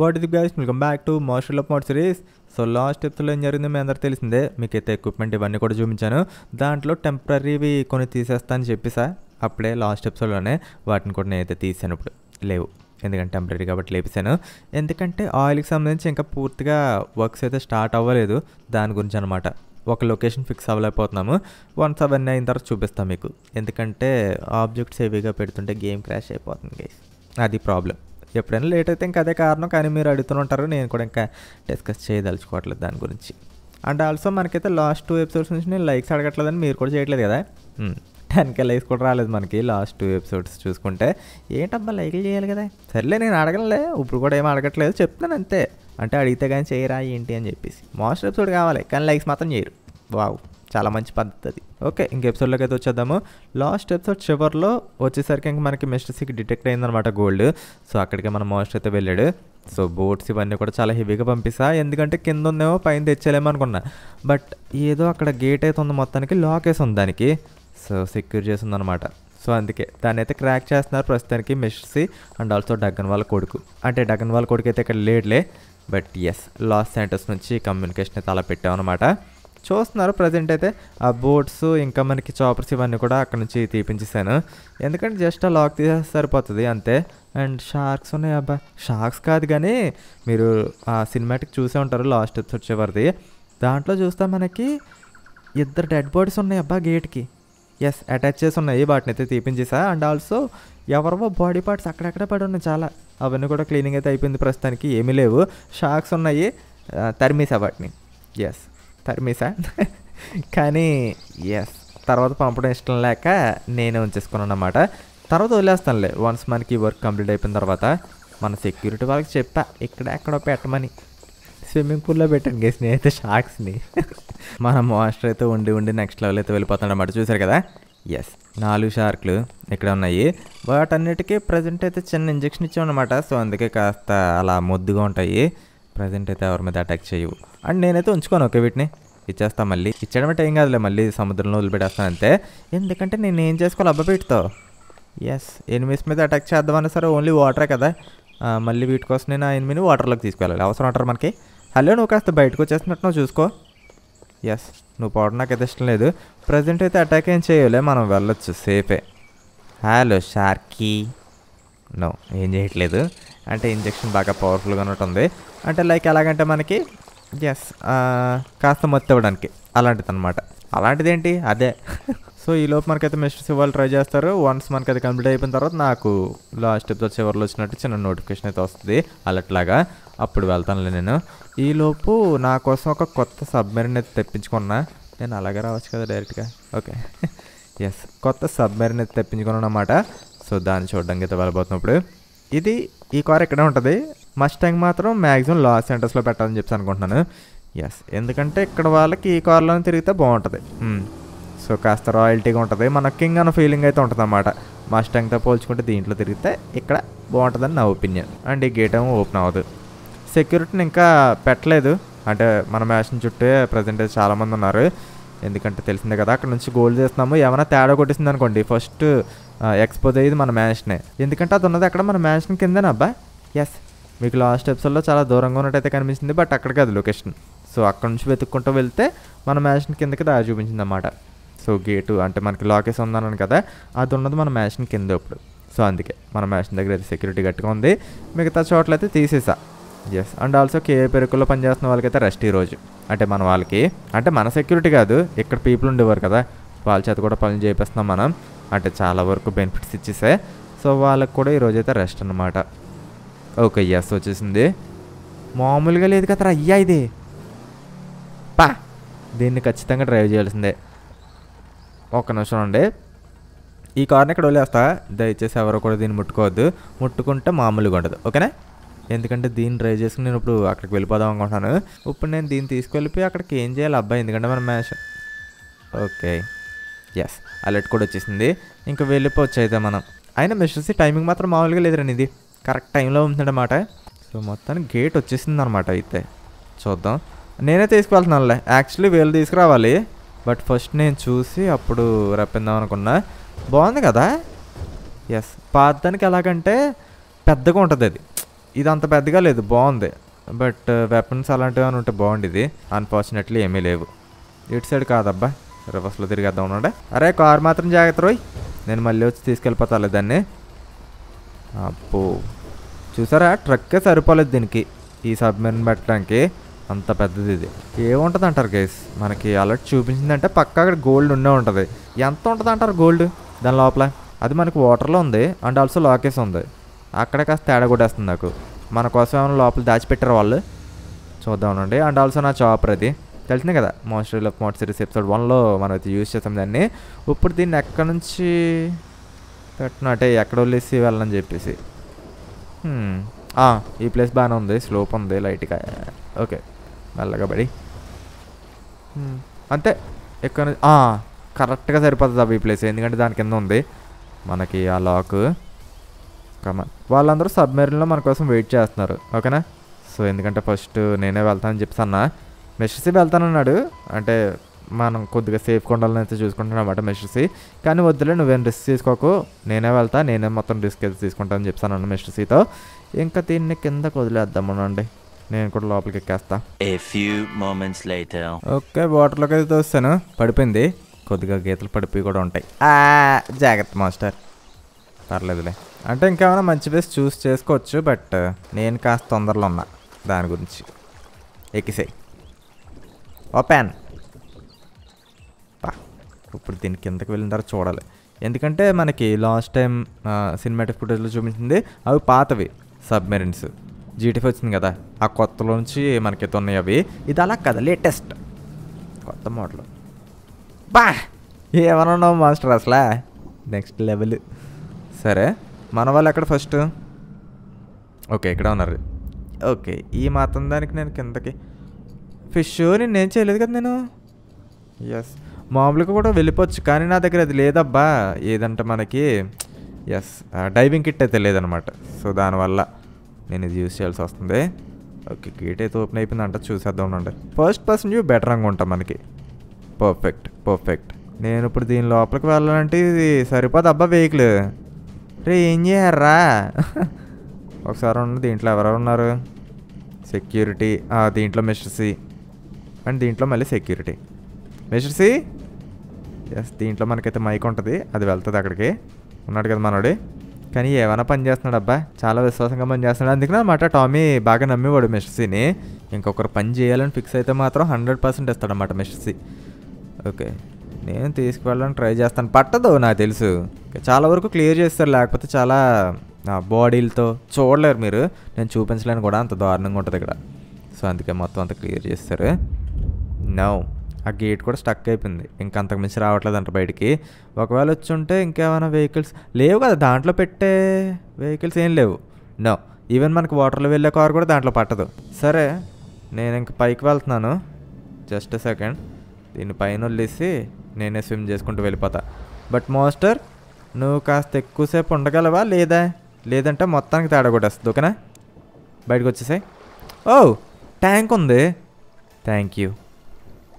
What ఇది guys welcome back to మోషల్ అప్ మోడ్ సిరీస్ సో లాస్ట్ స్టెప్స్లో ఏం జరిగిందో మీ అందరికి తెలిసిందే మీకైతే ఎక్విప్మెంట్ ఇవన్నీ కూడా చూపించాను దాంట్లో టెంపరీవి కొన్ని తీసేస్తా అని చెప్పేసా అప్పుడే లాస్ట్ స్టెప్స్లోనే వాటిని కూడా నేనైతే తీసాను ఇప్పుడు లేవు ఎందుకంటే టెంపరీ కాబట్టి లేపేశాను ఎందుకంటే ఆయిల్కి సంబంధించి ఇంకా పూర్తిగా వర్క్స్ అయితే స్టార్ట్ అవ్వలేదు దాని గురించి అనమాట ఒక లొకేషన్ ఫిక్స్ అవ్వలేకపోతున్నాము వన్స్ అవన్నీ అయిన తర్వాత చూపిస్తాం మీకు ఎందుకంటే ఆబ్జెక్ట్స్ హెవీగా పెడుతుంటే గేమ్ క్రాష్ అయిపోతుంది అది ప్రాబ్లం ఎప్పుడైనా లేట్ అయితే ఇంకా అదే కారణం కానీ మీరు అడుగుతుంటారు నేను కూడా ఇంకా డిస్కస్ చేయదలుచుకోవట్లేదు దాని గురించి అండ్ ఆల్సో మనకైతే లాస్ట్ టూ ఎపిసోడ్స్ నుంచి నేను లైక్స్ అడగట్లేదని మీరు కూడా చేయట్లేదు కదా టెన్కే లైక్స్ కూడా రాలేదు మనకి లాస్ట్ టూ ఎపిసోడ్స్ చూసుకుంటే ఏంటబ్బా లైక్లు చేయాలి కదా సర్లే నేను అడగలే ఇప్పుడు కూడా ఏం అడగట్లేదు చెప్తున్నాను అంతే అంటే అడిగితే కానీ చేయరా ఏంటి అని చెప్పేసి మోస్ట్ ఎపిసోడ్ కావాలి కానీ లైక్స్ మాత్రం చేయరు వావ్ చాలా మంచి పద్ధతి ఓకే ఇంక ఎపిసోడ్లోకి అయితే వచ్చేద్దాము లాస్ట్ ఎపిసోడ్ చివరిలో వచ్చేసరికి ఇంక మనకి మిస్టర్ సిక్ డిటెక్ట్ అయిందనమాట గోల్డ్ సో అక్కడికి మన మోస్ట్ అయితే వెళ్ళాడు సో బోట్స్ ఇవన్నీ కూడా చాలా హెవీగా పంపిస్తా ఎందుకంటే కింద ఉందేమో పైన తెచ్చేలేమో అనుకున్నా బట్ ఏదో అక్కడ గేట్ అయితే ఉంది మొత్తానికి లాక్ వేసి ఉంది దానికి సో సెక్యూర్ చేసి ఉందన్నమాట సో అందుకే దాన్ని అయితే క్రాక్ చేస్తున్నారు ప్రస్తుతానికి మెస్సీ అండ్ ఆల్సో డగన్ వాళ్ళ కొడుకు అంటే డగన్ వాళ్ళ కొడుకు అయితే ఇక్కడ లేడ్లే బట్ ఎస్ లాస్ సెంటర్స్ నుంచి కమ్యూనికేషన్ అయితే అలా పెట్టామన్నమాట చూస్తున్నారు ప్రజెంట్ అయితే ఆ బోట్స్ ఇంకా మనకి చాపర్స్ ఇవన్నీ కూడా అక్కడ నుంచి తీపించేసాను ఎందుకంటే జస్ట్ ఆ లాక్ తీసేస్తే సరిపోతుంది అంతే అండ్ షార్క్స్ ఉన్నాయి అబ్బా షార్క్స్ కాదు కానీ మీరు ఆ సినిమాటిక్ చూసే ఉంటారు లాస్ట్ చివరిది దాంట్లో చూస్తే మనకి ఇద్దరు డెడ్ బాడీస్ ఉన్నాయి అబ్బా గేట్కి ఎస్ అటాచ్ చేసి ఉన్నాయి వాటిని అయితే తీపించేసా అండ్ ఆల్సో ఎవరో బాడీ పార్ట్స్ అక్కడక్కడ పడి ఉన్నాయి చాలా అవన్నీ కూడా క్లీనింగ్ అయితే అయిపోయింది ప్రస్తుతానికి ఏమీ లేవు షాక్స్ ఉన్నాయి తరిమేసా వాటిని ఎస్ తరిమేసా కానీ ఎస్ తర్వాత పంపడం ఇష్టం లేక నేనే ఉంచేసుకున్నాను అన్నమాట తర్వాత వదిలేస్తానులే వన్స్ మనకి వర్క్ కంప్లీట్ అయిపోయిన తర్వాత మన సెక్యూరిటీ వాళ్ళకి చెప్పా ఇక్కడ ఎక్కడో పెట్టమని స్విమ్మింగ్ పూల్లో పెట్టాను గేస్ నేనైతే షాక్స్ని మన మాస్టర్ అయితే ఉండి ఉండి నెక్స్ట్ లెవెల్ అయితే వెళ్ళిపోతాడు అనమాట చూసారు కదా ఎస్ నాలుగు షార్క్లు ఇక్కడ ఉన్నాయి వాటన్నిటికీ ప్రజెంట్ అయితే చిన్న ఇంజక్షన్ ఇచ్చామన్నమాట సో అందుకే కాస్త అలా మొద్దుగా ఉంటాయి ప్రజెంట్ అయితే ఎవరి మీద అటాక్ చేయవు అండ్ నేనైతే ఉంచుకోను ఓకే వీటిని ఇచ్చేస్తా మళ్ళీ ఇచ్చడం అంటే ఏం కాదులే మళ్ళీ సముద్రంలో వదిలిపెట్టేస్తాను అంతే ఎందుకంటే నేను ఏం చేసుకోవాలి అబ్బా పెట్టుతావు ఎస్ ఎనిమిస్ మీద అటాక్ చేద్దామని సరే ఓన్లీ వాటరే కదా మళ్ళీ వీటి కోసం నేను ఆ ఎనిమిది వాటర్లోకి తీసుకెళ్ళాలి అవసరం అంటారు మనకి హలో నువ్వు కాస్త బయటకు వచ్చేస్తున్నట్టు నువ్వు చూసుకో ఎస్ నువ్వు పోవడం నాకు అయితే ఇష్టం లేదు ప్రజెంట్ అయితే అటాక్ ఏం చేయలే మనం వెళ్ళొచ్చు సేఫే హలో షార్కీ నో ఏం చేయట్లేదు అంటే ఇంజెక్షన్ బాగా పవర్ఫుల్గా ఉంటుంది అంటే లైక్ ఎలాగంటే మనకి ఎస్ కాస్త మొత్తం ఇవ్వడానికి అలాంటిది అనమాట అలాంటిదేంటి అదే సో ఈ లోపు మనకైతే మిస్టర్స్ ఇవ్వాలి ట్రై చేస్తారు వన్స్ మనకైతే కంప్లీట్ అయిపోయిన తర్వాత నాకు లాస్ట్ ఎపిసోడ్ చివరిలో వచ్చినట్టు చిన్న నోటిఫికేషన్ అయితే వస్తుంది అలట్లాగా అప్పుడు వెళ్తానులే నేను ఈలోపు నా కోసం ఒక కొత్త సబ్మెరీన్ అయితే తెప్పించుకున్నా నేను అలాగే రావచ్చు కదా డైరెక్ట్గా ఓకే ఎస్ కొత్త సబ్మెరీన్ అయితే తెప్పించుకున్నాను అనమాట సో దాన్ని చూడడానికి అయితే వెళ్ళబోతున్నప్పుడు ఇది ఈ కార్ ఇక్కడే ఉంటుంది మస్టాంగ్ మాత్రం మ్యాక్సిమం లాస్ సెంటర్స్లో పెట్టాలని చెప్పి అనుకుంటున్నాను ఎస్ ఎందుకంటే ఇక్కడ వాళ్ళకి ఈ కార్లోనే తిరిగితే బాగుంటుంది సో hmm. కాస్త రాయల్టీగా ఉంటుంది మన కింగ్ అన్న ఫీలింగ్ అయితే ఉంటుంది అన్నమాట మస్టాంగ్తో పోల్చుకుంటే దీంట్లో తిరిగితే ఇక్కడ బాగుంటుందని నా ఒపీనియన్ అండ్ ఈ గేట్ ఏమో ఓపెన్ అవ్వదు సెక్యూరిటీని ఇంకా పెట్టలేదు అంటే మన మ్యాషన్ చుట్టూ ప్రజెంట్ చాలామంది ఉన్నారు ఎందుకంటే తెలిసిందే కదా అక్కడ నుంచి గోల్ చేస్తున్నాము ఏమైనా తేడా కొట్టేసింది అనుకోండి ఫస్ట్ ఎక్స్పోజ్ అయ్యేది మన మ్యాన్షనే ఎందుకంటే అది ఉన్నది అక్కడ మన మ్యాన్షన్ కిందేనా అబ్బా ఎస్ మీకు లాస్ట్ ఎపిసోడ్లో చాలా దూరంగా ఉన్నట్టయితే కనిపించింది బట్ అక్కడికి కాదు లొకేషన్ సో అక్కడ నుంచి వెతుక్కుంటూ వెళ్తే మన మ్యాన్షన్ కిందకి దారి చూపించింది అన్నమాట సో గేటు అంటే మనకి లాకేస్ ఉందన్నాను కదా అది ఉన్నది మన మ్యాన్షన్ కింద ఇప్పుడు సో అందుకే మన మ్యాన్షన్ దగ్గర అయితే సెక్యూరిటీ గట్టిగా ఉంది మిగతా చోట్ల అయితే తీసేసా ఎస్ అండ్ ఆల్సో కేఏ పెరుకుల్లో పనిచేస్తున్న వాళ్ళకైతే రెస్ట్ ఈరోజు అంటే మన వాళ్ళకి అంటే మన సెక్యూరిటీ కాదు ఇక్కడ పీపుల్ ఉండేవారు కదా వాళ్ళ చేత కూడా పనులు చేపిస్తున్నాం మనం అంటే చాలా వరకు బెనిఫిట్స్ ఇచ్చేసాయి సో వాళ్ళకు కూడా ఈరోజైతే రెస్ట్ అనమాట ఓకే ఎస్ వచ్చేసింది మామూలుగా లేదు కదా అయ్యా ఇది పా దీన్ని ఖచ్చితంగా డ్రైవ్ చేయాల్సిందే ఒక నిమిషం అండి ఈ కార్ని ఇక్కడ వదిలేస్తా దయచేసి ఎవరు కూడా దీన్ని ముట్టుకోవద్దు ముట్టుకుంటే మామూలుగా ఉండదు ఓకేనా ఎందుకంటే దీన్ని డ్రైవ్ చేసుకుని నేను ఇప్పుడు అక్కడికి వెళ్ళిపోదాం అనుకుంటున్నాను ఇప్పుడు నేను దీన్ని తీసుకువెళ్ళిపోయి అక్కడికి ఏం చేయాలి అబ్బాయి ఎందుకంటే మన మ్యాష్ ఓకే ఎస్ అలర్ట్ కూడా వచ్చేసింది ఇంకా వెళ్ళిపోవచ్చు అయితే మనం అయినా మిస్టర్స్ టైమింగ్ మాత్రం మామూలుగా లేదురండి ఇది కరెక్ట్ టైంలో ఉందన్నమాట సో మొత్తానికి గేట్ వచ్చేసింది అనమాట అయితే చూద్దాం నేనే తీసుకువెళ్తున్నానులే యాక్చువల్లీ వీళ్ళు తీసుకురావాలి బట్ ఫస్ట్ నేను చూసి అప్పుడు రప్పిందాం అనుకున్నా బాగుంది కదా ఎస్ పాతానికి ఎలాగంటే పెద్దగా ఉంటుంది అది ఇది అంత పెద్దగా లేదు బాగుంది బట్ వెపన్స్ uh, అలాంటివి అని ఉంటే బాగుండేది అన్ఫార్చునేట్లీ ఏమీ లేవు ఇటు సైడ్ కాదబ్బా రివర్స్లో తిరిగేద్దాం ఉండే అరే కార్ మాత్రం జాగ్రత్త రోయ్ నేను మళ్ళీ వచ్చి తీసుకెళ్ళిపోతాను దాన్ని అప్పు చూసారా ట్రక్కే సరిపోలేదు దీనికి ఈ సబ్మెరిన్ పెట్టడానికి అంత పెద్దది ఇది ఏముంటుంది అంటారు గైస్ మనకి అలర్ట్ చూపించిందంటే పక్క అక్కడ గోల్డ్ ఉండే ఉంటుంది ఎంత ఉంటుంది అంటారు గోల్డ్ దాని లోపల అది మనకి వాటర్లో ఉంది అండ్ ఆల్సో లాకేస్ ఉంది అక్కడే కాస్త తేడా కొట్టేస్తుంది నాకు మన కోసం ఏమైనా లోపల దాచిపెట్టారు వాళ్ళు చూద్దామండి అండ్ ఆల్సో నా చాపర్ అది తెలిసినాయి కదా మోస్టర్ ఆఫ్ మోట్ సిరీస్ ఎపిసోడ్ వన్లో మనం అయితే యూజ్ చేస్తాం దాన్ని ఇప్పుడు దీన్ని ఎక్కడి నుంచి పెట్టిన అంటే ఎక్కడ వదిలేసి వెళ్ళని చెప్పేసి ఈ ప్లేస్ బాగానే ఉంది స్లోప్ ఉంది లైట్గా ఓకే మెల్లగా బడి అంతే ఎక్కడ కరెక్ట్గా సరిపోతుంది అవి ఈ ప్లేస్ ఎందుకంటే దాని కింద ఉంది మనకి ఆ లాక్ కమన్ వాళ్ళందరూ సబ్మెరీన్లో మన కోసం వెయిట్ చేస్తున్నారు ఓకేనా సో ఎందుకంటే ఫస్ట్ నేనే వెళ్తానని చెప్పి అన్నా మెషర్సీ వెళ్తానన్నాడు అంటే మనం కొద్దిగా సేఫ్ కొండాలని అయితే చూసుకుంటాను అనమాట మిస్టర్సీ కానీ వద్దులే నువ్వేం రిస్క్ తీసుకోకు నేనే వెళ్తా నేనే మొత్తం రిస్క్ అయితే తీసుకుంటాను చెప్తాను అన్న మెషర్సీతో ఇంకా దీన్ని కిందకు వదిలేద్దామనండి నేను కూడా లోపలికి ఎక్కేస్తా ఓకే వాటర్లోకి అయితే వస్తాను పడిపోయింది కొద్దిగా గీతలు పడిపోయి కూడా ఉంటాయి జాగ్రత్త మాస్టర్ పర్లేదులే అంటే ఇంకేమైనా మంచి ప్లేస్ చూస్ చేసుకోవచ్చు బట్ నేను కాస్త తొందరలో ఉన్నా దాని గురించి ఎక్కిసాయి ఓపెన్ ఇప్పుడు దీని కిందకి వెళ్ళిన తర్వాత చూడాలి ఎందుకంటే మనకి లాస్ట్ టైం సినిమాటిక్ ఫుటేజ్లో చూపించింది అవి పాతవి సబ్మెరీన్స్ జీటీఫ్ వచ్చింది కదా ఆ కొత్తలో నుంచి మనకి ఉన్నాయి అవి ఇది అలా కదా లేటెస్ట్ కొత్త మోడల్ బా ఏమన్నా మాస్టర్ అసలా నెక్స్ట్ లెవెల్ సరే మన వాళ్ళు ఎక్కడ ఫస్ట్ ఓకే ఇక్కడ ఉన్నారు ఓకే ఈ మాత్రం దానికి నేను కిందకి ఫిష్ నేను ఏం చేయలేదు కదా నేను ఎస్ మామూలుగా కూడా వెళ్ళిపోవచ్చు కానీ నా దగ్గర అది లేదబ్బా ఏదంటే మనకి ఎస్ డైవింగ్ కిట్ అయితే లేదనమాట సో దానివల్ల నేను ఇది యూజ్ చేయాల్సి వస్తుంది ఓకే గేట్ అయితే ఓపెన్ అయిపోయిందంట చూసేద్దాం ఉండండి ఫస్ట్ పర్సన్ వ్యూ బెటర్ ఉంటాం మనకి పర్ఫెక్ట్ పర్ఫెక్ట్ నేను ఇప్పుడు దీని లోపలికి వెళ్ళాలంటే ఇది సరిపోదు అబ్బా వెహికల్ రే ఏం చేయర్రా ఒకసారి ఉన్న దీంట్లో ఎవరెవరు ఉన్నారు సెక్యూరిటీ దీంట్లో మిస్టర్ సి అండ్ దీంట్లో మళ్ళీ సెక్యూరిటీ మిస్టర్ సి ఎస్ దీంట్లో మనకైతే మైక్ ఉంటుంది అది వెళ్తుంది అక్కడికి ఉన్నాడు కదా మనోడి కానీ ఏమైనా పని చేస్తున్నాడు అబ్బా చాలా విశ్వాసంగా పని చేస్తున్నాడు అందుకని అనమాట టామీ బాగా నమ్మేవాడు మిస్టర్ ఇంకొకరు పని చేయాలని ఫిక్స్ అయితే మాత్రం హండ్రెడ్ పర్సెంట్ ఇస్తాడనమాట మిస్టర్ ఓకే నేను తీసుకువెళ్ళడానికి ట్రై చేస్తాను పట్టదు నాకు తెలుసు చాలా వరకు క్లియర్ చేస్తారు లేకపోతే చాలా బాడీలతో చూడలేరు మీరు నేను చూపించలేను కూడా అంత దారుణంగా ఉంటుంది ఇక్కడ సో అందుకే మొత్తం అంత క్లియర్ చేస్తారు నో ఆ గేట్ కూడా స్టక్ అయిపోయింది ఇంక అంతకు మించి రావట్లేదంట బయటికి ఒకవేళ వచ్చి ఉంటే ఇంకేమైనా వెహికల్స్ లేవు కదా దాంట్లో పెట్టే వెహికల్స్ ఏం లేవు నో ఈవెన్ మనకు వాటర్లో వెళ్ళే కారు కూడా దాంట్లో పట్టదు సరే నేను ఇంక పైకి వెళ్తున్నాను జస్ట్ సెకండ్ దీన్ని పైన వదిలేసి నేనే స్విమ్ చేసుకుంటూ వెళ్ళిపోతా బట్ మాస్టర్ నువ్వు కాస్త ఎక్కువసేపు ఉండగలవా లేదా లేదంటే మొత్తానికి తేడా కొట్టేస్తుంది ఓకేనా బయటకు వచ్చేసాయి ఓ ట్యాంక్ ఉంది థ్యాంక్ యూ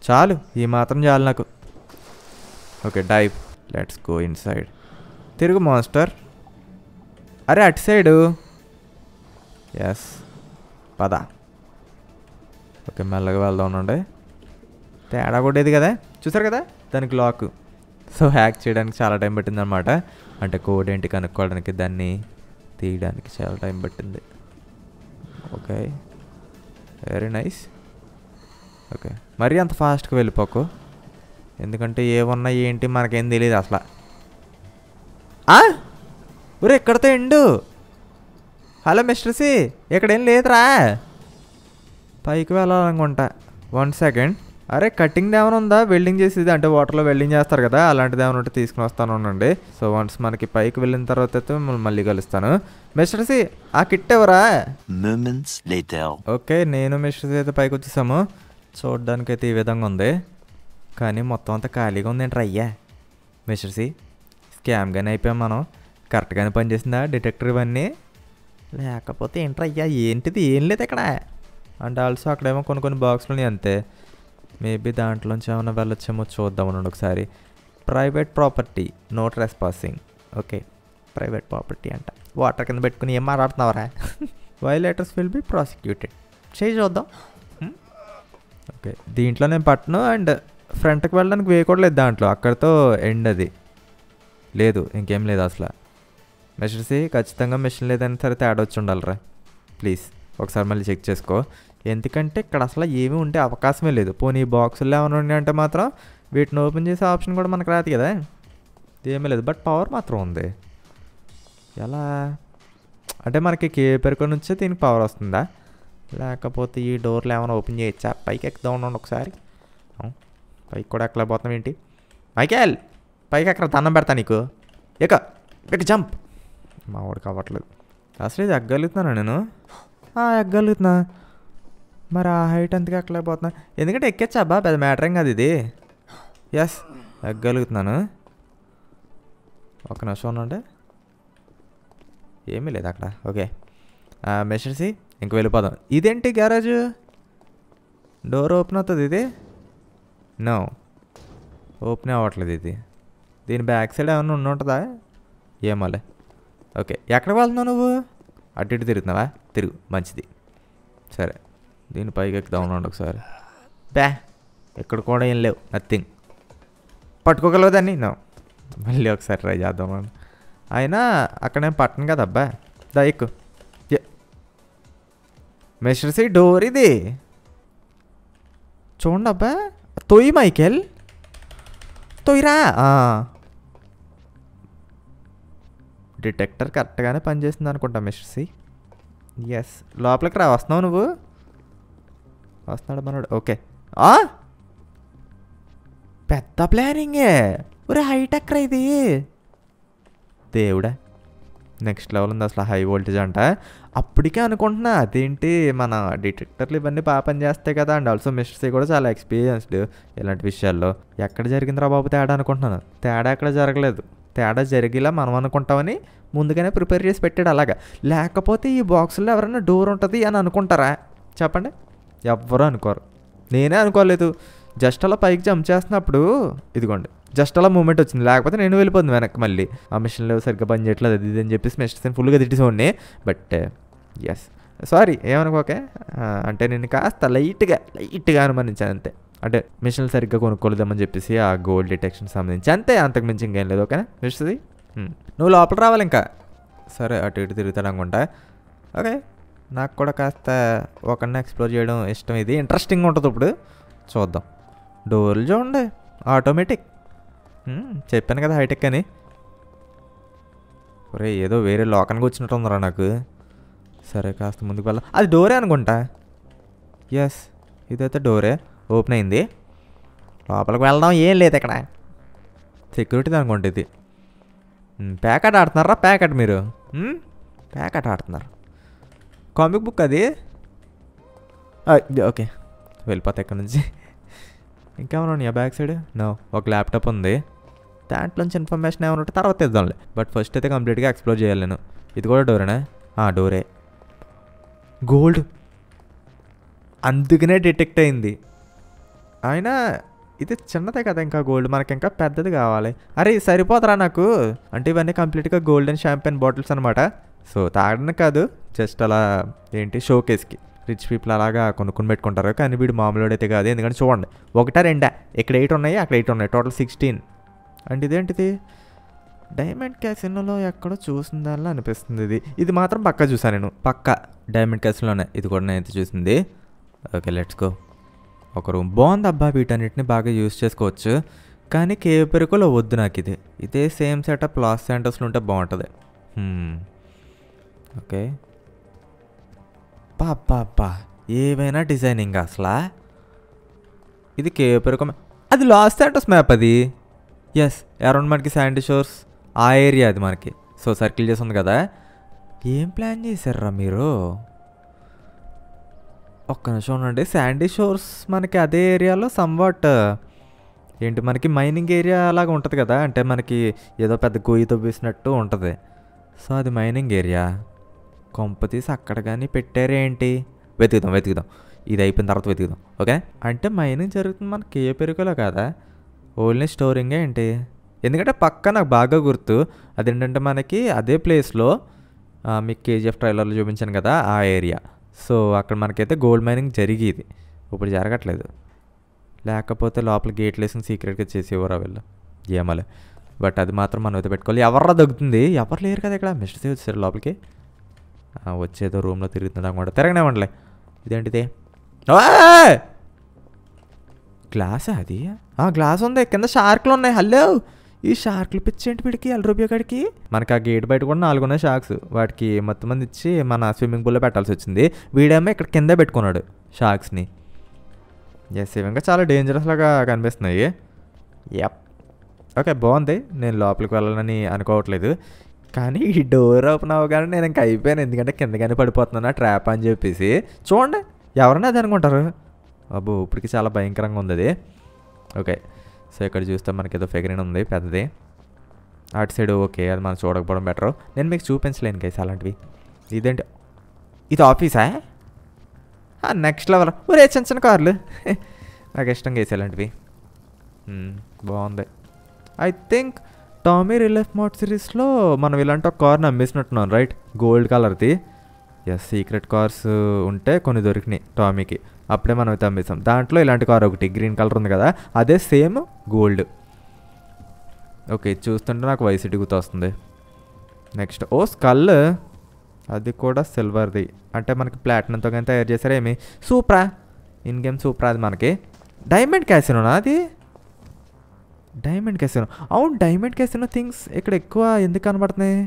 చాలు ఈ మాత్రం చాలు నాకు ఓకే డైవ్ లెట్స్ గో ఇన్ సైడ్ తిరుగు మాస్టర్ అరే అటు సైడు ఎస్ పద ఓకే మెల్లగా వెళ్దాం ఉండే తేడా కొట్టేది కదా చూసారు కదా దానికి లాక్ సో హ్యాక్ చేయడానికి చాలా టైం పట్టిందనమాట అంటే కోడ్ ఏంటి కనుక్కోవడానికి దాన్ని తీయడానికి చాలా టైం పట్టింది ఓకే వెరీ నైస్ ఓకే మరీ అంత ఫాస్ట్గా వెళ్ళిపోకు ఎందుకంటే ఏమున్నా ఏంటి మనకేం తెలియదు అసలు ఊరు ఎక్కడితో ఎండు హలో మిస్టర్ సి ఇక్కడేం లేదురా పైకి వెళ్ళాలనుకుంటా వన్ సెకండ్ అరే కటింగ్ ఏమైనా ఉందా వెల్డింగ్ చేసేది అంటే వాటర్లో వెల్డింగ్ చేస్తారు కదా అలాంటిది ఏమైనా ఉంటే తీసుకుని వస్తాను ఉండండి సో వన్స్ మనకి పైకి వెళ్ళిన తర్వాత అయితే మళ్ళీ కలుస్తాను మిస్టర్ సి ఆ కిట్ ఎవరా ఓకే నేను మిస్టర్ సి అయితే పైకి వచ్చేసాము చూడ్డానికైతే ఈ విధంగా ఉంది కానీ మొత్తం అంతా ఖాళీగా ఉందేంటి అయ్యా మిస్టర్ స్కామ్ స్కామ్గానే అయిపోయాం మనం కరెక్ట్గానే పనిచేసిందా డిటెక్టర్ ఇవన్నీ లేకపోతే ఏంటి అయ్యా ఏంటిది ఏం లేదు ఇక్కడ అండ్ ఆల్సో అక్కడేమో కొన్ని కొన్ని బాక్స్లు అంతే మేబీ దాంట్లోంచి ఏమైనా వెళ్ళొచ్చేమో చూద్దాం చూద్దామనండి ఒకసారి private property no trespassing okay private property అంట వాటర్ కింద పెట్టుకుని ఏం మాట్లాడుతున్నావరా వైలేటర్స్ విల్ బి ప్రాసిక్యూటెడ్ చేయి చూద్దాం ఓకే దీంట్లో నేను పట్టను అండ్ ఫ్రంట్కి వెళ్ళడానికి వే కూడా లేదు దాంట్లో అక్కడితో ఎండ్ అది లేదు ఇంకేం లేదు అసలు మెషిన్ ఖచ్చితంగా మెషిన్ లేదని సరే తేడా వచ్చి ఉండాలిరా ప్లీజ్ ఒకసారి మళ్ళీ చెక్ చేసుకో ఎందుకంటే ఇక్కడ అసలు ఏమీ ఉండే అవకాశమే లేదు పోనీ బాక్సుల్లో ఏమైనా ఉన్నాయంటే మాత్రం వీటిని ఓపెన్ చేసే ఆప్షన్ కూడా మనకు రాదు కదా ఏమీ లేదు బట్ పవర్ మాత్రం ఉంది ఎలా అంటే మనకి కే పెరుకొని నుంచే దీనికి పవర్ వస్తుందా లేకపోతే ఈ డోర్లు ఏమైనా ఓపెన్ చేయొచ్చా పైకి ఎక్కుదాం ఉండండి ఒకసారి పైకి కూడా ఎక్కలేకపోతాం ఏంటి మైకేల్ పైకి ఎక్కడ దండం పెడతా నీకు ఎక్క ఇక జంప్ మా వాడికి అవ్వట్లేదు అసలు ఇది ఎగ్గలుగుతున్నాను నేను ఎగ్గలుగుతున్నా మరి ఆ హైట్ అంతగా ఎక్కలేకపోతున్నా ఎందుకంటే ఎక్కేచ్చా అబ్బా పెద్ద మ్యాటరింగ్ అది ఇది ఎస్ ఎగ్గలుగుతున్నాను ఒక నిమిషం ఉండండి ఏమీ లేదు అక్కడ ఓకే మెషర్సి ఇంక వెళ్ళిపోదాం ఇదేంటి గ్యారేజ్ డోర్ ఓపెన్ అవుతుంది ఇది నో ఓపెన్ అవ్వట్లేదు ఇది దీని బ్యాక్ సైడ్ ఏమైనా ఉండుంటుందా ఏమోలే ఓకే ఎక్కడికి వెళ్తున్నావు నువ్వు అటు ఇటు తిరుగుతున్నావా తిరుగు మంచిది సరే దీని పైకి ఎక్కుదాం ఉండండి ఒకసారి బ్యా ఎక్కడ కూడా ఏం లేవు నథింగ్ పట్టుకోగలవు దాన్ని నో మళ్ళీ ఒకసారి ట్రై చేద్దాం అయినా అక్కడ నేను పట్టను కదా అబ్బా దా ఎక్కువ మిస్టర్ సి డోర్ ఇది చూడండి అబ్బా తొయ్యి మైకెల్ తొయ్యిరా డిటెక్టర్ కరెక్ట్గానే పనిచేసింది అనుకుంటా మిస్టర్ ఎస్ లోపలికి రా వస్తున్నావు నువ్వు వస్తున్నాడు మనోడు ఓకే పెద్ద ప్లానింగే ఒరే హైటెక్ రా ఇది దేవుడా నెక్స్ట్ లెవెల్ ఉంది అసలు హై వోల్టేజ్ అంట అప్పటికే అనుకుంటున్నా అదేంటి మన డిటెక్టర్లు ఇవన్నీ బాగా పనిచేస్తాయి కదా అండ్ ఆల్సో మిస్టర్స్ కూడా చాలా ఎక్స్పీరియన్స్డ్ ఇలాంటి విషయాల్లో ఎక్కడ జరిగిందిరా బాబు తేడా అనుకుంటున్నాను తేడా ఎక్కడ జరగలేదు తేడా జరిగేలా మనం అనుకుంటామని ముందుగానే ప్రిపేర్ చేసి పెట్టాడు అలాగా లేకపోతే ఈ బాక్స్లో ఎవరైనా డోర్ ఉంటుంది అని అనుకుంటారా చెప్పండి ఎవ్వరూ అనుకోరు నేనే అనుకోలేదు జస్ట్ అలా పైకి జంప్ చేస్తున్నప్పుడు ఇదిగోండి జస్ట్ అలా మూమెంట్ వచ్చింది లేకపోతే నేను వెళ్ళిపోతుంది వెనక్కి మళ్ళీ ఆ మిషన్లో సరిగ్గా పని చేయట్లేదు అది ఇది అని చెప్పేసి మిషన్ ఫుల్గా తిట్టేసేవాడిని బట్ ఎస్ సారీ ఏమనుకోకే అంటే నేను కాస్త లైట్గా లైట్గా అనుమానించాను అంతే అంటే మిషన్లు సరిగ్గా కొనుక్కోలేదామని చెప్పేసి ఆ గోల్డ్ డిటెక్షన్ సంబంధించి అంతే అంతకు మించి ఇంకేం లేదు ఓకేనా మిషది hmm. నువ్వు లోపల రావాలి ఇంకా సరే అటు ఇటు తిరుగుతాను అనుకుంటా ఓకే నాకు కూడా కాస్త ఒకరిని ఎక్స్ప్లోర్ చేయడం ఇష్టం ఇది ఇంట్రెస్టింగ్ ఉంటుంది ఇప్పుడు చూద్దాం డోర్లు చూడండి ఆటోమేటిక్ చెప్పాను కదా హైటెక్ అని ఒరే ఏదో వేరే లోకానికి ఉందిరా నాకు సరే కాస్త ముందుకు వెళ్ళా అది డోరే అనుకుంటా ఎస్ ఇదైతే డోరే ఓపెన్ అయింది లోపలికి వెళ్దాం ఏం లేదు ఇక్కడ సెక్యూరిటీ అనుకోండి ఇది ప్యాకెట్ ఆడుతున్నారా ప్యాకెట్ మీరు ప్యాకెట్ ఆడుతున్నారు కామిక్ బుక్ అది ఓకే వెళ్ళిపోతే ఇక్కడ నుంచి ఇంకేమన్నా ఉన్నాయా బ్యాక్ సైడ్ నో ఒక ల్యాప్టాప్ ఉంది దాంట్లోంచి ఇన్ఫర్మేషన్ ఏమైనా ఉంటే తర్వాత ఇద్దాంలే బట్ ఫస్ట్ అయితే కంప్లీట్గా ఎక్స్ప్లోర్ చేయాలి నేను ఇది కూడా డోరేనా డోరే గోల్డ్ అందుకనే డిటెక్ట్ అయింది అయినా ఇది చిన్నదే కదా ఇంకా గోల్డ్ మనకి ఇంకా పెద్దది కావాలి అరే సరిపోతరా నాకు అంటే ఇవన్నీ కంప్లీట్గా గోల్డెన్ షాంపెయిన్ బాటిల్స్ అనమాట సో తాగడానికి కాదు జస్ట్ అలా ఏంటి షోకేస్కి రిచ్ పీపుల్ అలాగా కొనుక్కుని పెట్టుకుంటారు కానీ వీడు అయితే కాదు ఎందుకంటే చూడండి ఒకటా రెండా ఇక్కడ ఎయిట్ ఉన్నాయి అక్కడ ఎయిట్ ఉన్నాయి టోటల్ సిక్స్టీన్ అండ్ ఇదేంటిది డైమండ్ క్యాసినోలో ఎక్కడో చూసిందల్లా అనిపిస్తుంది ఇది ఇది మాత్రం పక్కా చూసాను నేను పక్క డైమండ్ క్యాసిన్లోనే ఇది కూడా నేను అయితే చూసింది ఓకే లెట్స్ గో ఒక రూమ్ బాగుంది అబ్బా వీటన్నిటిని బాగా యూజ్ చేసుకోవచ్చు కానీ కేవ్ పెరుకులో వద్దు నాకు ఇది ఇదే సేమ్ సెటప్ లాస్ సెంటర్స్లో ఉంటే బాగుంటుంది ఓకే పాపా ఏవైనా డిజైనింగ్ అసలా ఇది కేవ్ అది లాస్ సెంటర్స్ మ్యాప్ అది ఎస్ అరౌండ్ మనకి శాండీ షోర్స్ ఆ ఏరియా అది మనకి సో సర్కిల్ చేసి ఉంది కదా ఏం ప్లాన్ చేశారా మీరు ఒక్క నిమిషం ఉండండి శాండీ షోర్స్ మనకి అదే ఏరియాలో సమ్వాట్ ఏంటి మనకి మైనింగ్ ఏరియా లాగా ఉంటుంది కదా అంటే మనకి ఏదో పెద్ద గోయి తవ్వేసినట్టు ఉంటుంది సో అది మైనింగ్ ఏరియా కొంప తీసి అక్కడ కానీ పెట్టారేంటి వెతుకుదాం వెతుకుదాం ఇది అయిపోయిన తర్వాత వెతుకుదాం ఓకే అంటే మైనింగ్ జరుగుతుంది మనకి ఏ పెరుగులో కాదా ఓన్లీ స్టోరింగ్ ఏంటి ఎందుకంటే పక్క నాకు బాగా గుర్తు అదేంటంటే మనకి అదే ప్లేస్లో మీకు కేజీఎఫ్ ట్రైలర్లో చూపించాను కదా ఆ ఏరియా సో అక్కడ మనకైతే గోల్డ్ మైనింగ్ జరిగేది ఇప్పుడు జరగట్లేదు లేకపోతే లోపల గేట్లు వేసిన సీక్రెట్గా చేసేవారు వీళ్ళు ఏమలే బట్ అది మాత్రం మనం అయితే పెట్టుకోవాలి ఎవరు దగ్గుతుంది ఎవరు లేరు కదా ఇక్కడ మిస్టర్సే వచ్చారు లోపలికి వచ్చేదో రూమ్లో తిరుగుతున్నాం కూడా తిరగనే ఉండలే ఇదేంటిది గ్లాసా అది ఆ గ్లాస్ ఉంది కింద షార్క్లు ఉన్నాయి హలో ఈ షార్క్లు పిచ్చేంటి వీడికి రూపాయ కాడికి మనకి ఆ గేట్ బయట కూడా నాలుగున్నాయి షార్క్స్ వాటికి మొత్తం మంది ఇచ్చి మన స్విమ్మింగ్ పూల్లో పెట్టాల్సి వచ్చింది వీడేమో ఇక్కడ కింద పెట్టుకున్నాడు షార్క్స్ని ఎస్ ఇవి ఇంకా చాలా డేంజరస్ లాగా కనిపిస్తున్నాయి యాప్ ఓకే బాగుంది నేను లోపలికి వెళ్ళాలని అనుకోవట్లేదు కానీ ఈ డోర్ ఓపెన్ అవ్వగానే నేను ఇంకా అయిపోయాను ఎందుకంటే కిందగానే పడిపోతున్నాను ట్రాప్ అని చెప్పేసి చూడండి ఎవరన్నా అది అనుకుంటారు అబ్బో ఇప్పటికి చాలా భయంకరంగా ఉంది అది ఓకే సో ఇక్కడ చూస్తే మనకి ఏదో ఫెగరిన్ ఉంది పెద్దది అటు సైడ్ ఓకే అది మనం చూడకపోవడం బెటర్ నేను మీకు చూపించలేను కైస్ అలాంటివి ఇదేంటి ఇది ఆఫీసా నెక్స్ట్ లెవెల్ ఒరే చిన్న చిన్న కార్లు నాకు ఇష్టం కేసు ఇలాంటివి బాగుంది ఐ థింక్ టామీ రిలఫ్ మోట్ సిరీస్లో మనం ఇలాంటి ఒక కార్ని అమ్మేసినట్టున్నాను రైట్ గోల్డ్ కలర్ది ఎస్ సీక్రెట్ కార్స్ ఉంటే కొన్ని దొరికినాయి టామీకి అప్పుడే మనం అయితే అమ్మేసాం దాంట్లో ఇలాంటి కార్ ఒకటి గ్రీన్ కలర్ ఉంది కదా అదే సేమ్ గోల్డ్ ఓకే చూస్తుంటే నాకు వైసిటీ గుర్తొస్తుంది నెక్స్ట్ ఓ స్కల్ అది కూడా సిల్వర్ది అంటే మనకి ప్లాటినంతో కానీ తయారు చేశారా ఏమి సూప్రా ఇన్ గేమ్ సూప్రా అది మనకి డైమండ్ క్యాసినోనా అది డైమండ్ క్యాసినో అవును డైమండ్ క్యాసినో థింగ్స్ ఇక్కడ ఎక్కువ ఎందుకు కనబడుతున్నాయి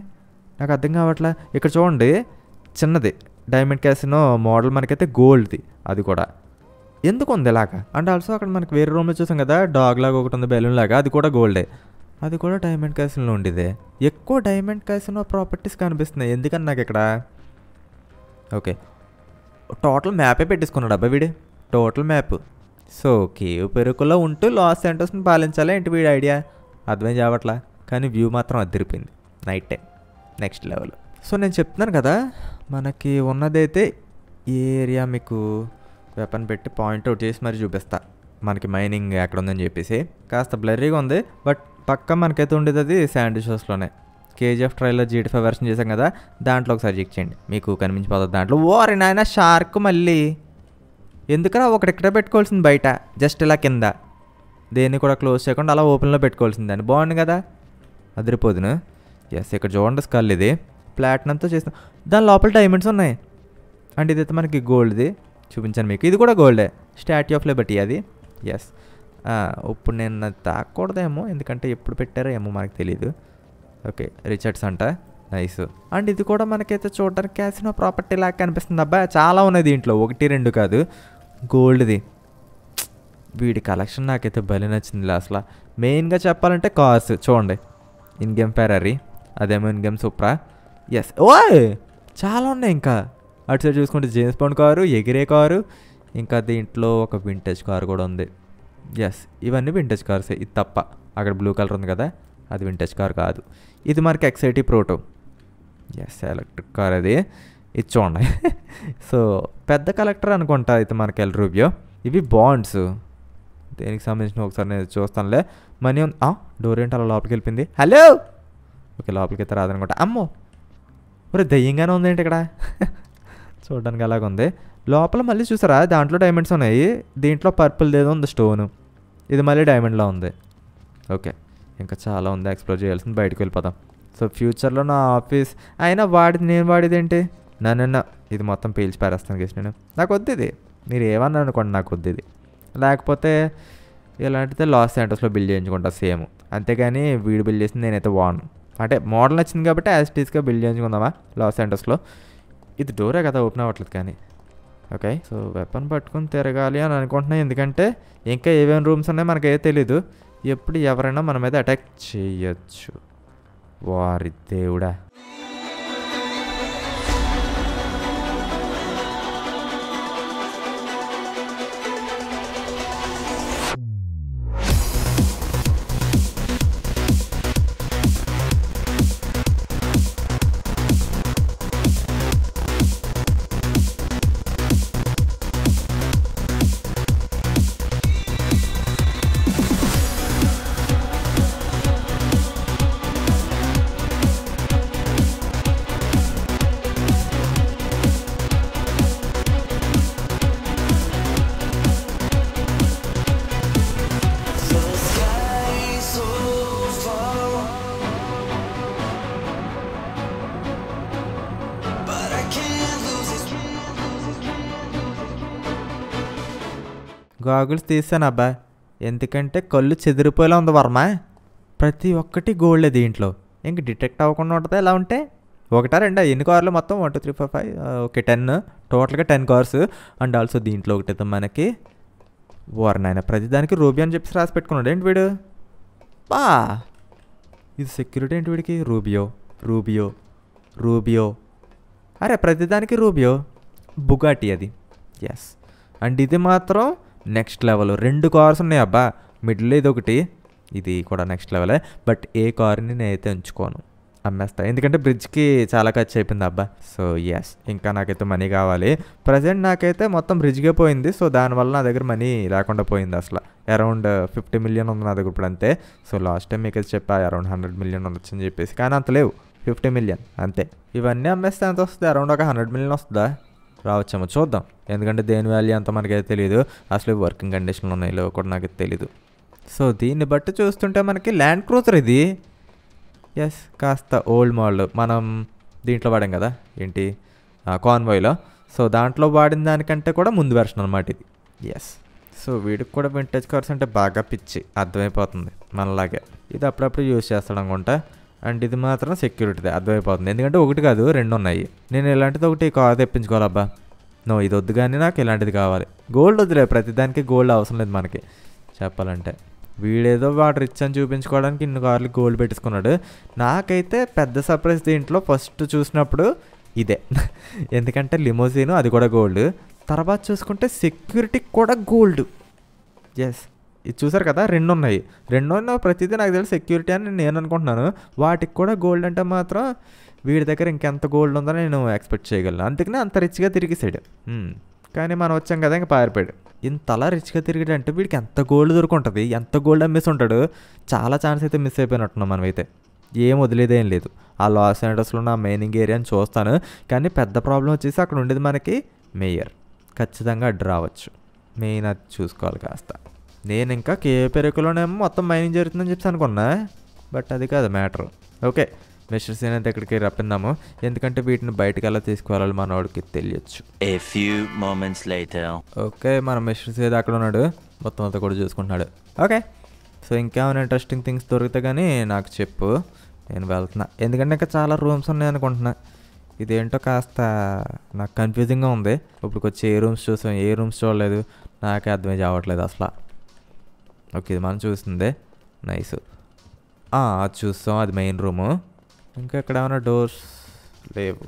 నాకు అర్థం కావట్లే ఇక్కడ చూడండి చిన్నది డైమండ్ క్యాసినో మోడల్ మనకైతే గోల్డ్ది అది కూడా ఎందుకు ఉంది ఇలాగా అండ్ ఆల్సో అక్కడ మనకి వేరే రూమ్లో చూసాం కదా డాగ్ లాగా ఒకటి ఉంది బెలూన్ లాగా అది కూడా గోల్డే అది కూడా డైమండ్ క్యాసిన్లో ఉండేదే ఎక్కువ డైమండ్ క్యాసినో ప్రాపర్టీస్ కనిపిస్తున్నాయి ఎందుకని నాకు ఇక్కడ ఓకే టోటల్ మ్యాపే పెట్టేసుకున్నాడు అబ్బా వీడి టోటల్ మ్యాప్ సో కేవ్ పెరుగులో ఉంటూ లాస్ సెంటర్స్ని పాలించాలి ఏంటి వీడి ఐడియా అర్థం చావట్లా కానీ వ్యూ మాత్రం అదిరిపోయింది night time next level so నేను చెప్తున్నాను కదా మనకి ఉన్నదైతే ఏ ఏరియా మీకు వెపన్ పెట్టి పాయింట్ అవుట్ చేసి మరి చూపిస్తా మనకి మైనింగ్ ఎక్కడ ఉందని చెప్పేసి కాస్త బ్లర్రీగా ఉంది బట్ పక్క మనకైతే ఉండేది అది శాండ్ షోస్లోనే KGF trailer GT five version చేశాం కదా దాంట్లో ఒకసారి చెక్ చేయండి మీకు కనిపించిపోతుంది దాంట్లో ఓరి నాయన షార్క్ మళ్ళీ ఎందుకరా ఒకటి ఇక్కడ పెట్టుకోవాల్సింది బయట జస్ట్ ఇలా కింద దేన్ని కూడా క్లోజ్ చేయకుండా అలా ఓపెన్లో పెట్టుకోవాల్సిందని బాగుంది కదా అదిరిపోదును ఎస్ ఇక్కడ చూడండి స్కల్ ఇది ప్లాట్నంతో చేసిన దాని లోపల డైమండ్స్ ఉన్నాయి అండ్ ఇదైతే మనకి గోల్డ్ది చూపించాను మీకు ఇది కూడా గోల్డే స్టాట్యూ ఆఫ్ లిబర్టీ అది ఎస్ ఇప్పుడు నేను తాకూడదేమో ఎందుకంటే ఎప్పుడు పెట్టారో ఏమో మనకు తెలియదు ఓకే రిచర్డ్స్ అంట నైస్ అండ్ ఇది కూడా మనకైతే చూడడానికి క్యాసినో ప్రాపర్టీ లాగా కనిపిస్తుంది అబ్బా చాలా ఉన్నాయి దీంట్లో ఒకటి రెండు కాదు గోల్డ్ది వీడి కలెక్షన్ నాకైతే భలే నచ్చింది అసలు మెయిన్గా చెప్పాలంటే కాస్ చూడండి ఇన్ గేమ్ ఫెరారీ అదేమో ఇన్ గేమ్ సుప్రా ఎస్ ఓయ్ చాలా ఉన్నాయి ఇంకా అటు సైడ్ చూసుకుంటే జేమ్స్ బాండ్ కారు ఎగిరే కారు ఇంకా దీంట్లో ఒక వింటేజ్ కారు కూడా ఉంది ఎస్ ఇవన్నీ వింటేజ్ కార్స్ ఇది తప్ప అక్కడ బ్లూ కలర్ ఉంది కదా అది వింటేజ్ కార్ కాదు ఇది మనకి X eighty proto yes electric car అది ఇది చూడండి సో పెద్ద కలెక్టర్ అనుకుంటా అయితే మనకి ఎల్ రూబియో ఇవి బాండ్స్ దేనికి సంబంధించిన ఒకసారి నేను చూస్తానులే మనీ ఉంది డోర్ ఏంటి అలా లోపలికి వెళ్ళిపోయింది హలో ఓకే లోపలికి అయితే రాదనుకుంటా అమ్మో మరి దయ్యంగానే ఏంటి ఇక్కడ చూడడానికి ఉంది లోపల మళ్ళీ చూసారా దాంట్లో డైమండ్స్ ఉన్నాయి దీంట్లో పర్పుల్ ఏదో ఉంది స్టోను ఇది మళ్ళీ డైమండ్లో ఉంది ఓకే ఇంకా చాలా ఉంది ఎక్స్ప్లోర్ చేయాల్సింది బయటకు వెళ్ళిపోదాం సో ఫ్యూచర్లో నా ఆఫీస్ అయినా వాడి నేను వాడిది ఏంటి నన్ను ఇది మొత్తం పీల్చి పారేస్తాను గేసి నేను నాకు వద్దు ఇది మీరు ఏమన్నా అనుకోండి నాకు వద్దు ఇది లేకపోతే ఇలాంటిదే లాస్ సెంటర్స్లో బిల్ చేయించుకుంటా సేమ్ అంతేగాని వీడు బిల్ చేసింది నేనైతే వాడను అంటే మోడల్ నచ్చింది కాబట్టి టీస్గా బిల్డ్ చేయించుకుందామా లాస్ సెంటర్స్లో ఇది డోరే కదా ఓపెన్ అవ్వట్లేదు కానీ ఓకే సో వెపన్ పట్టుకుని తిరగాలి అని అనుకుంటున్నాను ఎందుకంటే ఇంకా ఏమేమి రూమ్స్ ఉన్నాయో మనకే తెలీదు ఎప్పుడు ఎవరైనా మన మీద అటాక్ చేయొచ్చు వారి దేవుడా గాగుల్స్ తీసాను అబ్బా ఎందుకంటే కళ్ళు చెదిరిపోయేలా ఉంది వర్మ ప్రతి ఒక్కటి గోల్డే దీంట్లో ఇంక డిటెక్ట్ అవ్వకుండా ఉంటుందా ఎలా ఉంటే ఒకటా రెండా ఎన్ని కార్లు మొత్తం one two three four five okay ten టోటల్గా టెన్ కార్స్ అండ్ ఆల్సో దీంట్లో ఒకటి మనకి వరనాయన ప్రతి దానికి రూబీ అని చెప్పి రాసి పెట్టుకున్నాడు ఏంటి వీడు బా ఇది సెక్యూరిటీ ఏంటి వీడికి రూబియో రూబియో రూబియో అరే ప్రతిదానికి రూబియో బుగాటి అది ఎస్ అండ్ ఇది మాత్రం నెక్స్ట్ లెవెల్ రెండు కార్స్ ఉన్నాయి అబ్బా మిడిల్ ఇది ఒకటి ఇది కూడా నెక్స్ట్ లెవెలే బట్ ఏ కార్ని నేనైతే ఎంచుకోను అమ్మేస్తా ఎందుకంటే బ్రిడ్జ్కి చాలా ఖర్చు అయిపోయింది అబ్బా సో ఎస్ ఇంకా నాకైతే మనీ కావాలి ప్రజెంట్ నాకైతే మొత్తం బ్రిడ్జ్కే పోయింది సో దానివల్ల నా దగ్గర మనీ లేకుండా పోయింది అసలు అరౌండ్ ఫిఫ్టీ మిలియన్ ఉంది నా దగ్గర ఇప్పుడు అంతే సో లాస్ట్ టైం మీకు చెప్పా అరౌండ్ హండ్రెడ్ మిలియన్ ఉండొచ్చు అని చెప్పేసి కానీ అంత లేవు ఫిఫ్టీ మిలియన్ అంతే ఇవన్నీ అమ్మేస్తే ఎంత వస్తుంది అరౌండ్ ఒక హండ్రెడ్ మిలియన్ వస్తుందా రావచ్చేమో చూద్దాం ఎందుకంటే దేని వాల్యూ అంత మనకైతే తెలియదు అసలు వర్కింగ్ కండిషన్లు ఉన్నాయి లేవో కూడా నాకు తెలియదు సో దీన్ని బట్టి చూస్తుంటే మనకి ల్యాండ్ క్రూజర్ ఇది ఎస్ కాస్త ఓల్డ్ మోడల్ మనం దీంట్లో వాడాం కదా ఏంటి కాన్వాయ్లో సో దాంట్లో వాడిన దానికంటే కూడా ముందు వెర్షన్ అనమాట ఇది ఎస్ సో వీడికి కూడా వింటేజ్ కార్స్ అంటే బాగా పిచ్చి అర్థమైపోతుంది మనలాగే ఇది అప్పుడప్పుడు యూజ్ చేస్తాడు అనుకుంటా అండ్ ఇది మాత్రం సెక్యూరిటీదే అర్థమైపోతుంది ఎందుకంటే ఒకటి కాదు రెండు ఉన్నాయి నేను ఇలాంటిది ఒకటి కార్ తెప్పించుకోవాలబ్బా నో ఇది వద్దు కానీ నాకు ఇలాంటిది కావాలి గోల్డ్ వద్దులే ప్రతిదానికి గోల్డ్ అవసరం లేదు మనకి చెప్పాలంటే వీడేదో వాడు రిచ్ అని చూపించుకోవడానికి ఇన్ని కార్లు గోల్డ్ పెట్టుకున్నాడు నాకైతే పెద్ద సర్ప్రైజ్ దీంట్లో ఫస్ట్ చూసినప్పుడు ఇదే ఎందుకంటే లిమోజీను అది కూడా గోల్డ్ తర్వాత చూసుకుంటే సెక్యూరిటీ కూడా గోల్డ్ ఎస్ ఇది చూసారు కదా రెండు ఉన్నాయి రెండు ఉన్న ప్రతిదీ నాకు తెలిసి సెక్యూరిటీ అని నేను అనుకుంటున్నాను వాటికి కూడా గోల్డ్ అంటే మాత్రం వీడి దగ్గర ఇంకెంత గోల్డ్ ఉందని నేను ఎక్స్పెక్ట్ చేయగలను అందుకనే అంత రిచ్గా తిరిగేసాడు కానీ మనం వచ్చాం కదా ఇంకా పారిపోయాడు ఇంతలా రిచ్గా తిరిగాడంటే వీడికి ఎంత గోల్డ్ దొరుకుంటుంది ఎంత గోల్డ్ మిస్ ఉంటాడు చాలా ఛాన్స్ అయితే మిస్ అయిపోయినట్టున్నాం మనమైతే ఏం వదిలేదేం లేదు ఆ లాస్ ఏంటస్లో నా మెయినింగ్ ఏరియాని చూస్తాను కానీ పెద్ద ప్రాబ్లం వచ్చేసి అక్కడ ఉండేది మనకి మేయర్ ఖచ్చితంగా అడ్డు రావచ్చు మెయిన్ అది చూసుకోవాలి కాస్త నేను ఇంకా కే పెరకులోనేమో మొత్తం మైనింగ్ జరుగుతుందని చెప్పి అనుకున్నా బట్ అది కాదు మ్యాటర్ ఓకే మిస్టర్ సీన్ అంతా ఇక్కడికి రప్పిందాము ఎందుకంటే వీటిని బయటకు ఎలా తీసుకువెళ్ళాలి మనవాడికి తెలియచ్చు ఏ ఓకే మన మిస్టర్ సీన్ అక్కడ ఉన్నాడు మొత్తం అంతా కూడా చూసుకుంటున్నాడు ఓకే సో ఇంకేమైనా ఇంట్రెస్టింగ్ థింగ్స్ దొరికితే కానీ నాకు చెప్పు నేను వెళ్తున్నా ఎందుకంటే ఇంకా చాలా రూమ్స్ ఉన్నాయి అనుకుంటున్నా ఇదేంటో కాస్త నాకు కన్ఫ్యూజింగ్గా ఉంది ఇప్పుడుకి వచ్చి ఏ రూమ్స్ చూసాం ఏ రూమ్స్ చూడలేదు నాకే అర్థమై కావట్లేదు అసలు ఓకే ఇది మనం చూస్తుంది నైస్ అది చూస్తాం అది మెయిన్ రూము ఇంకా ఎక్కడ ఏమైనా డోర్స్ లేవు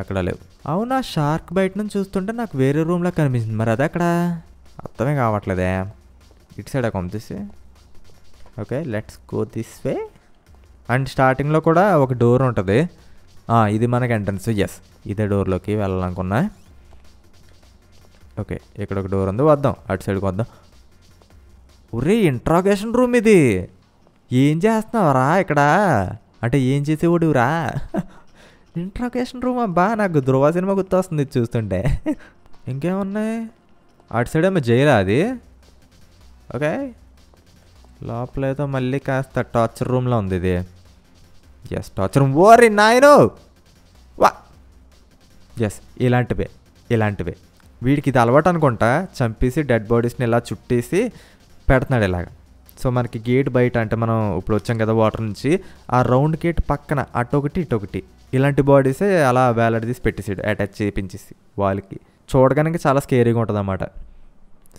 ఎక్కడ లేవు అవును ఆ షార్క్ బయట నుంచి చూస్తుంటే నాకు వేరే రూమ్లో కనిపించింది మరి అది అక్కడ అర్థమే కావట్లేదే ఇటు సైడ్ పంపిస్తే okay let's go this way and స్టార్టింగ్లో కూడా ఒక డోర్ ఉంటుంది ఇది మనకి ఎంట్రన్స్ ఎస్ ఇదే డోర్లోకి వెళ్ళాలనుకున్నా ఓకే ఇక్కడ ఒక డోర్ ఉంది వద్దాం అటు సైడ్కి వద్దాం ఒరే ఇంట్రాగేషన్ రూమ్ ఇది ఏం చేస్తున్నావురా ఇక్కడ అంటే ఏం చేసేవాడురా ఇంట్రాగేషన్ రూమ్ అబ్బా నాకు ధ్రువ సినిమా గుర్తొస్తుంది చూస్తుంటే ఇంకేమున్నాయి అటు సైడ్ ఏమో జైలా అది ఓకే లోపల ఏదో మళ్ళీ కాస్త టార్చర్ రూమ్లో ఉంది ఇది ఎస్ టార్చర్ రూమ్ రీ నాయను వా ఎస్ ఇలాంటివే ఇలాంటివే వీడికి ఇది అలవాటు అనుకుంటా చంపేసి డెడ్ బాడీస్ని ఇలా చుట్టేసి పెడుతున్నాడు ఇలాగ సో మనకి గేట్ బయట అంటే మనం ఇప్పుడు వచ్చాం కదా వాటర్ నుంచి ఆ రౌండ్ గేట్ పక్కన అటొకటి ఇటొకటి ఇలాంటి బాడీసే అలా వేలాడదీసి పెట్టేసాడు అటాచ్ చేయించేసి వాళ్ళకి చూడగానే చాలా స్కేరీగా ఉంటుంది అన్నమాట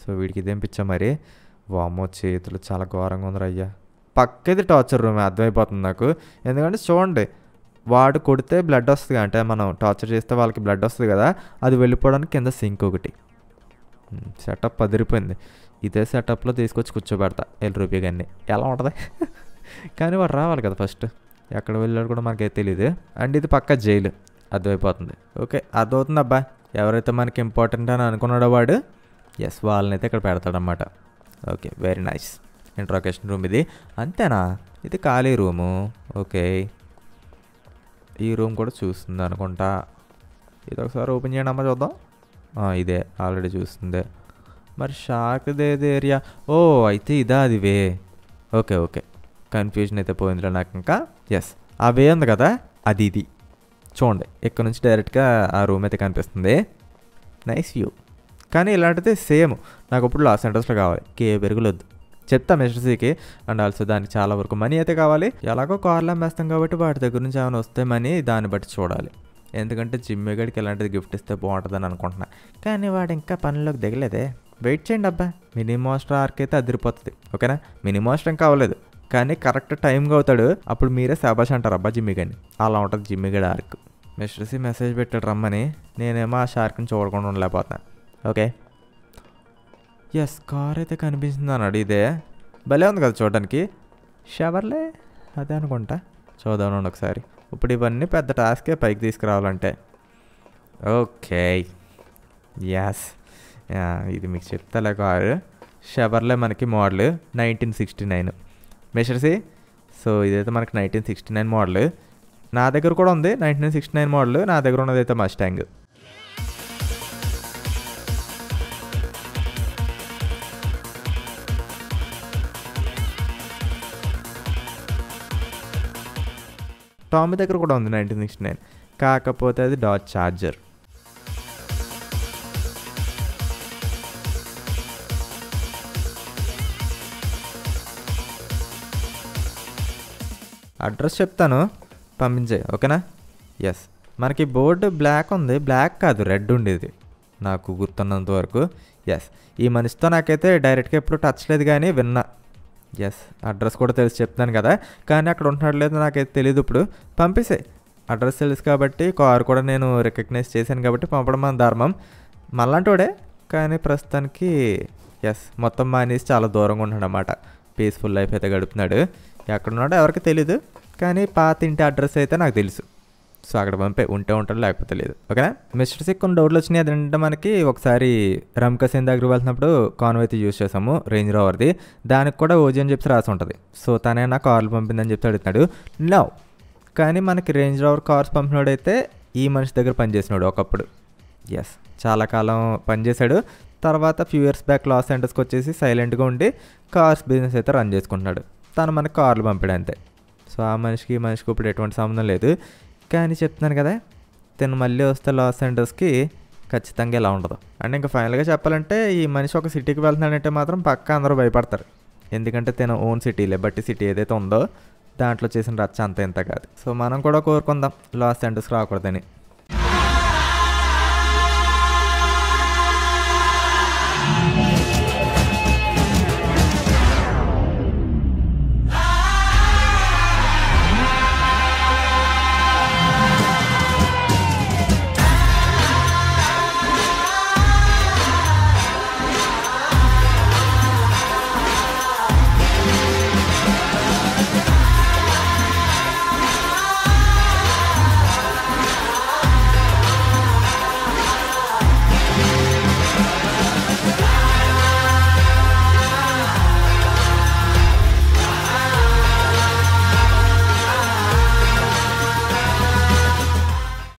సో వీడికి ఇదేం పిచ్చా మరి వామో చేతులు చాలా ఘోరంగా ఉందిరా అయ్యా పక్కది టార్చర్ రూమ్ అర్థమైపోతుంది నాకు ఎందుకంటే చూడండి వాడు కొడితే బ్లడ్ వస్తుంది అంటే మనం టార్చర్ చేస్తే వాళ్ళకి బ్లడ్ వస్తుంది కదా అది వెళ్ళిపోవడానికి కింద సింక్ ఒకటి సెటప్ అదిరిపోయింది ఇదే సెటప్లో తీసుకొచ్చి కూర్చోబెడతా ఎల్ రూపీ గారిని ఎలా ఉంటుంది కానీ వాడు రావాలి కదా ఫస్ట్ ఎక్కడ వెళ్ళాడు కూడా మనకైతే తెలియదు అండ్ ఇది పక్క జైలు అర్థమైపోతుంది ఓకే అర్థమవుతుంది అబ్బా ఎవరైతే మనకి ఇంపార్టెంట్ అని అనుకున్నాడో వాడు ఎస్ వాళ్ళని అయితే ఇక్కడ పెడతాడనమాట okay very nice interrogation room ఇది అంతేనా ఇది ఖాళీ రూము ఓకే ఈ రూమ్ కూడా చూస్తుంది అనుకుంటా ఇది ఒకసారి ఓపెన్ చేయండి అమ్మ చూద్దాం ఇదే ఆల్రెడీ చూస్తుంది మరి షార్క్ది ఏది ఏరియా ఓ అయితే ఇదా అది వే ఓకే ఓకే కన్ఫ్యూజన్ అయితే పోయిందిలో నాకు ఇంకా ఎస్ ఆ వే ఉంది కదా అది ఇది చూడండి ఇక్కడ నుంచి డైరెక్ట్గా ఆ రూమ్ అయితే కనిపిస్తుంది నైస్ వ్యూ కానీ ఇలాంటిది సేమ్ నాకు ఇప్పుడు లాస్ సెంటర్స్లో కావాలి కే పెరుగులొద్దు చెప్తా మిస్టర్ సీకి అండ్ ఆల్సో దానికి చాలా వరకు మనీ అయితే కావాలి ఎలాగో కార్లు అమ్మేస్తాం కాబట్టి వాటి దగ్గర నుంచి ఏమైనా వస్తే మనీ దాన్ని బట్టి చూడాలి ఎందుకంటే జిమ్మిగడికి ఇలాంటిది గిఫ్ట్ ఇస్తే బాగుంటుందని అనుకుంటున్నా కానీ వాడు ఇంకా పనిలోకి దిగలేదే వెయిట్ చేయండి అబ్బా మినీ మాస్టర్ ఆర్క్ అయితే అదిరిపోతుంది ఓకేనా మినీ మాస్టర్ ఇంకా అవ్వలేదు కానీ కరెక్ట్ టైంగా అవుతాడు అప్పుడు మీరే శాబాష్ అంటారు అబ్బా జిమ్మి గడిని అలా ఉంటుంది జిమ్మి గడి ఆర్క్ మిస్టర్సి మెసేజ్ పెట్టాడు రమ్మని నేనేమో ఆ షార్క్ని చూడకుండా ఉండలేకపోతాను ఓకే ఎస్ కార్ అయితే కనిపిస్తుంది అన్నాడు ఇదే భలే ఉంది కదా చూడడానికి షవర్లే అదే అనుకుంటా చూద్దాం ఒకసారి ఇప్పుడు ఇవన్నీ పెద్ద టాస్కే పైకి తీసుకురావాలంటే ఓకే ఎస్ ఇది మీకు చెప్తాలే కారు షవర్లో మనకి model nineteen sixty nine Mercedes so ఇదైతే మనకి నైన్టీన్ సిక్స్టీ నైన్ మోడల్ నా దగ్గర కూడా ఉంది నైన్టీన్ సిక్స్టీ నైన్ మోడల్ నా దగ్గర ఉన్నది అయితే మస్టాంగ్ టామీ దగ్గర కూడా ఉంది నైన్టీన్ సిక్స్టీ నైన్ కాకపోతే అది డాట్ ఛార్జర్ అడ్రస్ చెప్తాను పంపించే ఓకేనా ఎస్ మనకి బోర్డు బ్లాక్ ఉంది బ్లాక్ కాదు రెడ్ ఉండేది నాకు గుర్తున్నంత వరకు ఎస్ ఈ మనిషితో నాకైతే డైరెక్ట్గా ఎప్పుడు టచ్ లేదు కానీ విన్నా ఎస్ అడ్రస్ కూడా తెలిసి చెప్తున్నాను కదా కానీ అక్కడ ఉంటున్నాడు లేదు నాకైతే తెలియదు ఇప్పుడు పంపిసే అడ్రస్ తెలుసు కాబట్టి కారు కూడా నేను రికగ్నైజ్ చేశాను కాబట్టి పంపడం మన ధర్మం మళ్ళంటోడే కానీ ప్రస్తుతానికి ఎస్ మొత్తం మానేసి చాలా దూరంగా ఉంటాడు అన్నమాట పీస్ఫుల్ లైఫ్ అయితే గడుపుతున్నాడు ఎక్కడున్నాడో ఎవరికి తెలీదు కానీ పాత ఇంటి అడ్రస్ అయితే నాకు తెలుసు సో అక్కడ పంపే ఉంటే ఉంటాడు లేకపోతే లేదు ఓకేనా మిస్టర్ సిక్ కొన్ని డౌట్లు వచ్చినాయి అదంటే మనకి ఒకసారి రమ్క సేన్ దగ్గరికి వెళ్తున్నప్పుడు అయితే యూజ్ చేసాము రేంజ్ రోవర్ది దానికి కూడా ఓజీ అని చెప్పి రాసి ఉంటుంది సో తనే నా కార్లు పంపిందని చెప్తే అడుగుతున్నాడు నో కానీ మనకి రేంజ్ రోవర్ కార్స్ పంపినోడైతే ఈ మనిషి దగ్గర పనిచేసినాడు ఒకప్పుడు ఎస్ చాలా కాలం పనిచేశాడు తర్వాత ఫ్యూ ఇయర్స్ బ్యాక్ లాస్ సెంటర్స్కి వచ్చేసి సైలెంట్గా ఉండి కార్స్ బిజినెస్ అయితే రన్ చేసుకుంటున్నాడు తను మనకు కార్లు పంపాడు అంతే సో ఆ మనిషికి మనిషికి ఇప్పుడు ఎటువంటి సంబంధం లేదు కానీ చెప్తున్నాను కదా తను మళ్ళీ వస్తే లాస్ ఏంజల్స్కి ఖచ్చితంగా ఇలా ఉండదు అండ్ ఇంకా ఫైనల్గా చెప్పాలంటే ఈ మనిషి ఒక సిటీకి వెళ్తున్నాడంటే మాత్రం పక్క అందరూ భయపడతారు ఎందుకంటే తన ఓన్ సిటీలే బట్టి సిటీ ఏదైతే ఉందో దాంట్లో చేసిన రచ్చ అంత ఇంత కాదు సో మనం కూడా కోరుకుందాం లాస్ ఏంజల్స్ రాకూడదని